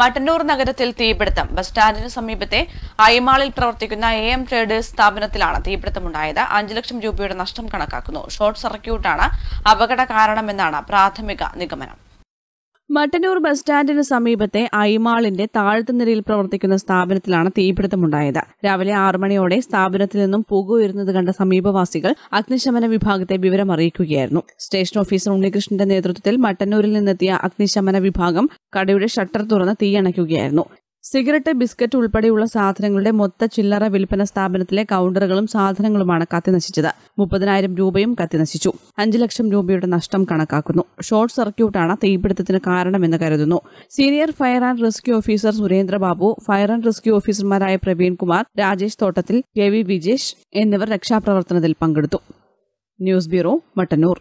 മട്ടന്നൂർ നഗരത്തിൽ തീപിടുത്തം ബസ് സ്റ്റാൻഡിന് സമീപത്തെ അയ്മാളിൽ പ്രവർത്തിക്കുന്ന എ എം ട്രേഡേഴ്സ് സ്ഥാപനത്തിലാണ് തീപിടുത്തമുണ്ടായത് അഞ്ചു ലക്ഷം രൂപയുടെ നഷ്ടം കണക്കാക്കുന്നു ഷോർട്ട് സർക്യൂട്ടാണ് അപകട കാരണമെന്നാണ് പ്രാഥമിക നിഗമനം മട്ടന്നൂർ ബസ് സ്റ്റാൻഡിന് സമീപത്തെ ഐമാളിന്റെ താഴ്ത്തു നിരയിൽ പ്രവർത്തിക്കുന്ന സ്ഥാപനത്തിലാണ് തീപിടുത്തമുണ്ടായത് രാവിലെ ആറു മണിയോടെ സ്ഥാപനത്തിൽ നിന്നും പുക ഉയരുന്നത് കണ്ട സമീപവാസികൾ അഗ്നിശമന വിഭാഗത്തെ വിവരം അറിയിക്കുകയായിരുന്നു സ്റ്റേഷൻ ഓഫീസർ ഉണ്ണികൃഷ്ണന്റെ നേതൃത്വത്തിൽ മട്ടന്നൂരിൽ നിന്നെത്തിയ അഗ്നിശമന വിഭാഗം കടയുടെ ഷട്ടർ തുറന്ന് തീയണയ്ക്കുകയായിരുന്നു സിഗരറ്റ് ബിസ്ക്കറ്റ് ഉൾപ്പെടെയുള്ള സാധനങ്ങളുടെ മൊത്ത ചില്ലറ വിൽപ്പന സ്ഥാപനത്തിലെ കൗണ്ടറുകളും സാധനങ്ങളുമാണ് കത്തി നശിച്ചത് മുപ്പതിനായിരം രൂപയും കത്തി നശിച്ചു ലക്ഷം രൂപയുടെ നഷ്ടം കണക്കാക്കുന്നു ഷോർട്ട് സർക്യൂട്ടാണ് തീപിടുത്തത്തിന് കാരണമെന്ന് കരുതുന്നു senior fire and rescue officer Surendrababu fire and rescue ഓഫീസർമാരായ പ്രവീൺ കുമാർ രാജേഷ് തോട്ടത്തിൽ കെ വി വിജേഷ് എന്നിവർ രക്ഷാപ്രവർത്തനത്തിൽ പങ്കെടുത്തു ന്യൂസ് ബ്യൂറോ മട്ടന്നൂർ